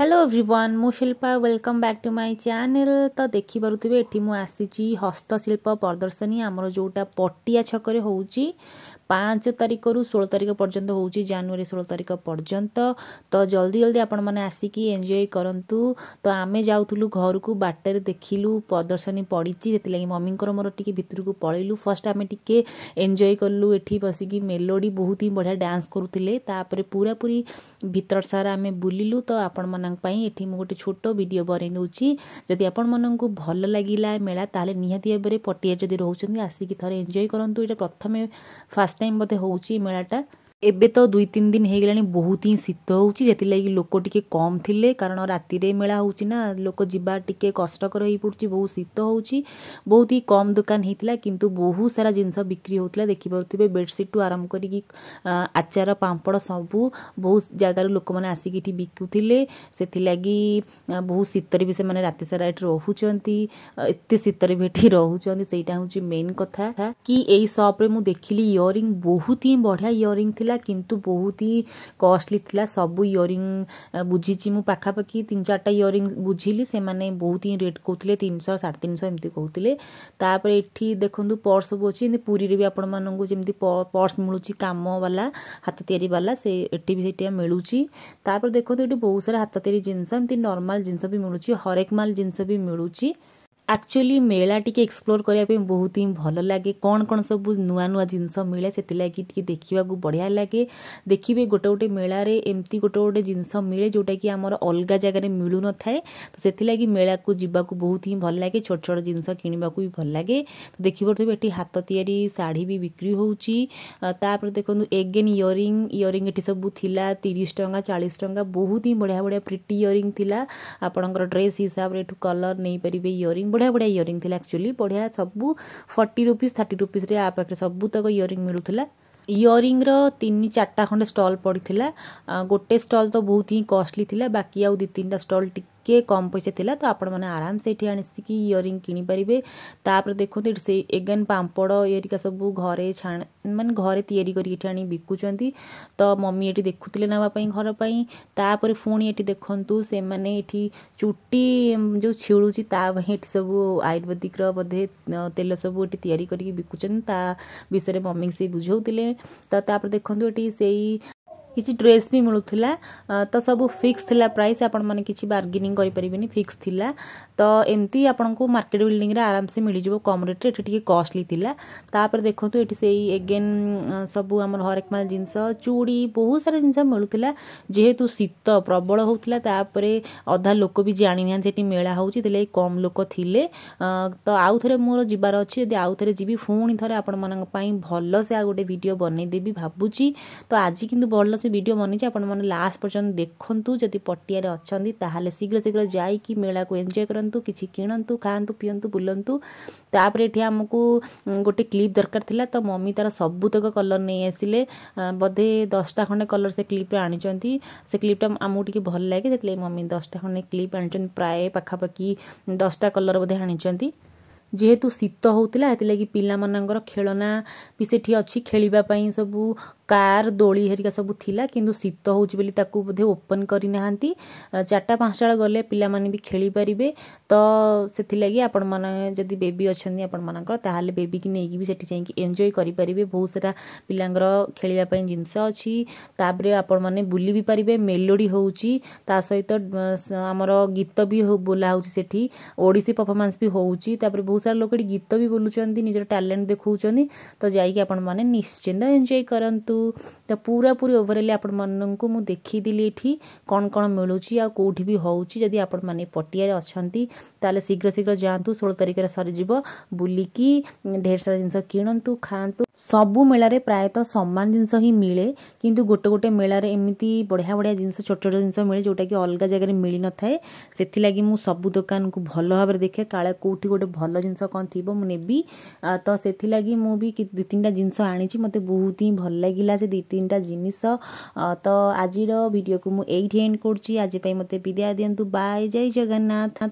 hello everyone ମୁଁ Shilpa welcome back to my channel ତ ଦେଖିପାରୁଥିବେ ଏଠି ମୁଁ ଆସିଛି ହସ୍ତଶିଳ୍ପ ପ୍ରଦର୍ଶନୀ ଆମର ଯେଉଁଟା ପଟିଆ ଛକରେ ହେଉଛି ପାଞ୍ଚ ତାରିଖରୁ ଷୋହଳ ତାରିଖ ପର୍ଯ୍ୟନ୍ତ ହେଉଛି ଜାନୁଆରୀ ଷୋହଳ ତାରିଖ ପର୍ଯ୍ୟନ୍ତ ତ ଜଲ୍ଦି ଜଲ୍ଦି ଆପଣମାନେ ଆସିକି ଏନ୍ଜୟ କରନ୍ତୁ ତ ଆମେ ଯାଉଥିଲୁ ଘରକୁ ବାଟରେ ଦେଖିଲୁ ପ୍ରଦର୍ଶନୀ ପଡ଼ିଛି ସେଥିଲାଗି ମମିଙ୍କର ମୋର ଟିକେ ଭିତରକୁ ପଳେଇଲୁ ଫାର୍ଷ୍ଟ ଆମେ ଟିକେ ଏନ୍ଜୟ କଲୁ ଏଠି ବସିକି ମେଲୋଡ଼ି ବହୁତ ହିଁ ବଢ଼ିଆ ଡ୍ୟାନ୍ସ କରୁଥିଲେ ତାପରେ ପୁରାପୁରି ଭିତର ସାରା ଆମେ ବୁଲିଲୁ ତ ଆପଣମାନେ ପାଇଁ ଏଠି ମୁଁ ଗୋଟେ ଛୋଟ ଭିଡ଼ିଓ ବନେଇ ଦେଉଛି ଯଦି ଆପଣମାନଙ୍କୁ ଭଲ ଲାଗିଲା ମେଳା ତାହେଲେ ନିହାତି ଭାବରେ ପଟିଆରେ ଯଦି ରହୁଛନ୍ତି ଆସିକି ଥରେ ଏନ୍ଜୟ କରନ୍ତୁ ଏଇଟା ପ୍ରଥମେ ଫାର୍ଷ୍ଟ ଟାଇମ୍ ବୋଧେ ହେଉଛି ମେଳାଟା एबे तो दुई तीन दिन हो गला बहुत ही शीत होती लोक टी कम थे कारण राति मेला होना लोक जावा टी कष्टर हो पड़ी बहुत शीत हो बहुत ही कम दुकान होता कि बहुत सारा जिनस बिक्री होता देखिपे बेडसीट टू आरंभ कर आचार पापड़ सब बहुत जगार लोक मैंने आसिक बिकुले से बहुत शीतरे भी से राति सारा ये रोचे शीतरे भी रोचा हूँ मेन कथा कि यही सप्रे मुझ देखिली इयरींग बहुत ही बढ़िया इयरींग थी কিন্তু বহুতই কস্টলি থিলা সব ইয়ারিং বুজিছি মু পাখা পাকি তিন চারটা ইয়ারিং বুজিলি সে মানে বহুতই রেড কোতলে 300 600 300 এমতি কোতলে তারপর ইটি দেখন্ত পটস বচিন পুরি রে বি আপন মানন কো জেমতি পটস মিলুচি কাম ওয়ালা হাত তিয়ারি ওয়ালা সে ইটি বি ইটিয়া মিলুচি তারপর দেখো তো ইটি বহুত সারা হাত তিয়ারি জিনস এমতি নরমাল জিনস বি মিলুচি হরেক মাল জিনস বি মিলুচি ଆକ୍ଚୁଆଲି ମେଳା ଟିକେ ଏକ୍ସପ୍ଲୋର୍ କରିବା ପାଇଁ ବହୁତ ହିଁ ଭଲ ଲାଗେ କ'ଣ କ'ଣ ସବୁ ନୂଆ ନୂଆ ଜିନିଷ ମିଳେ ସେଥିଲାଗି ଟିକେ ଦେଖିବାକୁ ବଢ଼ିଆ ଲାଗେ ଦେଖିବେ ଗୋଟେ ଗୋଟେ ମେଳାରେ ଏମିତି ଗୋଟେ ଗୋଟେ ଜିନିଷ ମିଳେ ଯେଉଁଟାକି ଆମର ଅଲଗା ଜାଗାରେ ମିଳୁନଥାଏ ତ ସେଥିଲାଗି ମେଳାକୁ ଯିବାକୁ ବହୁତ ହିଁ ଭଲ ଲାଗେ ଛୋଟ ଛୋଟ ଜିନିଷ କିଣିବାକୁ ବି ଭଲ ଲାଗେ ତ ଦେଖିପାରୁଥିବେ ଏଠି ହାତ ତିଆରି ଶାଢ଼ୀ ବି ବିକ୍ରି ହେଉଛି ତାପରେ ଦେଖନ୍ତୁ ଏଗେନ୍ ଇୟରିଂ ଇୟରିଂ ଏଠି ସବୁ ଥିଲା ତିରିଶ ଟଙ୍କା ଚାଳିଶ ଟଙ୍କା ବହୁତ ହିଁ ବଢ଼ିଆ ବଢ଼ିଆ ପ୍ରିଟି ଇୟରିଂ ଥିଲା ଆପଣଙ୍କର ଡ୍ରେସ୍ ହିସାବରେ ଏଠୁ କଲର୍ ନେଇପାରିବେ ଇୟରିଂ ବଢ଼ିଆ ବଢ଼ିଆ ଇୟରିଂ ଥିଲା ଆକ୍ଚୁଆଲି ବଢ଼ିଆ ସବୁ ଫର୍ଟି ରୁପିସ୍ ଥାର୍ଟି ରୁପିଜ୍ରେ ଆ ପାଖରେ ସବୁତକ ଇୟରିଂ ମିଳୁଥିଲା ଇୟରିଂର ତିନି ଚାରିଟା ଖଣ୍ଡେ ଷ୍ଟଲ୍ ପଡ଼ିଥିଲା ଗୋଟେ ଷ୍ଟଲ୍ ତ ବହୁତ ହିଁ କଷ୍ଟଲି ଥିଲା ବାକି ଆଉ ଦୁଇ ତିନିଟା ଷ୍ଟଲ୍ ଟିକେ କିଏ କମ୍ ପଇସା ଥିଲା ତ ଆପଣମାନେ ଆରାମସେ ଏଠି ଆସିକି ଇୟରିଂ କିଣିପାରିବେ ତାପରେ ଦେଖନ୍ତୁ ଏଠି ସେଇ ଏଗେନ୍ ପାମ୍ପଡ଼ ଏରିକା ସବୁ ଘରେ ଛାଣ ମାନେ ଘରେ ତିଆରି କରିକି ଏଠି ଆଣି ବିକୁଛନ୍ତି ତ ମମି ଏଠି ଦେଖୁଥିଲେ ନେବା ପାଇଁ ଘର ପାଇଁ ତାପରେ ପୁଣି ଏଠି ଦେଖନ୍ତୁ ସେମାନେ ଏଠି ଚୁଟି ଯେଉଁ ଛିଳୁଛି ତା ପାଇଁ ଏଠି ସବୁ ଆୟୁର୍ବେଦିକର ବୋଧେ ତେଲ ସବୁ ଏଠି ତିଆରି କରିକି ବିକୁଛନ୍ତି ତା ବିଷୟରେ ମମିକି ସେ ବୁଝାଉଥିଲେ ତ ତାପରେ ଦେଖନ୍ତୁ ଏଠି ସେଇ किसी ड्रेस भी मिलूला तो सब फिक्स थिला प्राइस आपण मैंने किसी बार्गेंग करें फिक्स थिला तो एमती आपन को मार्केट बिल्डिंग में आराम से मिलजो कम रेट ये टी कस्टली देखो ये से एगेन सब आम हरेक माल जिन चूड़ी बहुत सारा जिनस मिलूला जेहेतु शीत प्रबल होता अधा लोक भी जाणी ना मेला हो कम लोक थे तो आउ थे मोर जीवार अच्छे यदि आउ थे जी पुणी थे आपण भल से आ गए भिड बनईदेवी भावुची तो आज कि भल से ଭିଡ଼ିଓ ବନେଇଛି ଆପଣମାନେ ଲାଷ୍ଟ ପର୍ଯ୍ୟନ୍ତ ଦେଖନ୍ତୁ ଯଦି ପଟିଆରେ ଅଛନ୍ତି ତାହେଲେ ଶୀଘ୍ର ଶୀଘ୍ର ଯାଇକି ମେଳାକୁ ଏନ୍ଜୟ କରନ୍ତୁ କିଛି କିଣନ୍ତୁ ଖାଆନ୍ତୁ ପିଅନ୍ତୁ ବୁଲନ୍ତୁ ତାପରେ ଏଠି ଆମକୁ ଗୋଟେ କ୍ଲିପ୍ ଦରକାର ଥିଲା ତ ମମି ତା'ର ସବୁତକ କଲର୍ ନେଇ ଆସିଲେ ବୋଧେ ଦଶଟା ଖଣ୍ଡେ କଲର୍ ସେ କ୍ଲିପ୍ରେ ଆଣିଛନ୍ତି ସେ କ୍ଲିପ୍ଟା ଆମକୁ ଟିକେ ଭଲ ଲାଗେ ସେଥିଲାଗି ମମି ଦଶଟା ଖଣ୍ଡେ କ୍ଲିପ୍ ଆଣିଛନ୍ତି ପ୍ରାୟ ପାଖାପାଖି ଦଶଟା କଲର୍ ବୋଧେ ଆଣିଛନ୍ତି जेहेतु शीत होता है लगी पाला खेलना भी से अच्छी खेलवाई सब कार दोली हेरिका सब थी कि शीत होली बोधे ओपन करना चार्टा पांचटा गले पिला भी खेली पारे तो से लगी आपण मैंने जब बेबी अच्छा आपण मान बेबी की नहीं भी से एंजय करेंगे बहुत सारा पिला खेलवाई जिनस अच्छी आपण मैंने बुल भी पारे मेलोडी हो सहित आमर गीत भी बोला ओडी पर्फमान्स भी हो ବହୁତ ସାରା ଲୋକ ଏଠି ଗୀତ ବି ବୋଲୁଛନ୍ତି ନିଜର ଟ୍ୟାଲେଣ୍ଟ ଦେଖାଉଛନ୍ତି ତ ଯାଇକି ଆପଣମାନେ ନିଶ୍ଚିନ୍ତ ଏନ୍ଜୟ କରନ୍ତୁ ତ ପୁରାପୁରି ଓଭରଅଲି ଆପଣମାନଙ୍କୁ ମୁଁ ଦେଖିଦେଲି ଏଠି କ'ଣ କ'ଣ ମିଳୁଛି ଆଉ କେଉଁଠି ବି ହେଉଛି ଯଦି ଆପଣମାନେ ପଟିଆରେ ଅଛନ୍ତି ତାହେଲେ ଶୀଘ୍ର ଶୀଘ୍ର ଯାଆନ୍ତୁ ଷୋହଳ ତାରିଖରେ ସରିଯିବ ବୁଲିକି ଢେର ସାରା ଜିନିଷ କିଣନ୍ତୁ ଖାଆନ୍ତୁ ସବୁ ମେଳାରେ ପ୍ରାୟତଃ ସମାନ ଜିନିଷ ହିଁ ମିଳେ କିନ୍ତୁ ଗୋଟେ ଗୋଟେ ମେଳାରେ ଏମିତି ବଢ଼ିଆ ବଢ଼ିଆ ଜିନିଷ ଛୋଟ ଛୋଟ ଜିନିଷ ମିଳେ ଯେଉଁଟାକି ଅଲଗା ଜାଗାରେ ମିଳିନଥାଏ ସେଥିଲାଗି ମୁଁ ସବୁ ଦୋକାନକୁ ଭଲ ଭାବରେ ଦେଖେ କାଳେ କେଉଁଠି ଗୋଟେ ଭଲ ଜିନିଷ କ'ଣ ଥିବ ମୁଁ ନେବି ତ ସେଥିଲାଗି ମୁଁ ବି ଦୁଇ ତିନିଟା ଜିନିଷ ଆଣିଛି ମୋତେ ବହୁତ ହିଁ ଭଲ ଲାଗିଲା ସେ ଦୁଇ ତିନିଟା ଜିନିଷ ତ ଆଜିର ଭିଡ଼ିଓକୁ ମୁଁ ଏଇଠି ଏଣ୍ଡ କରୁଛି ଆଜି ପାଇଁ ମୋତେ ବିଦାୟ ଦିଅନ୍ତୁ ବାଏ ଜୟ ଜଗନ୍ନାଥ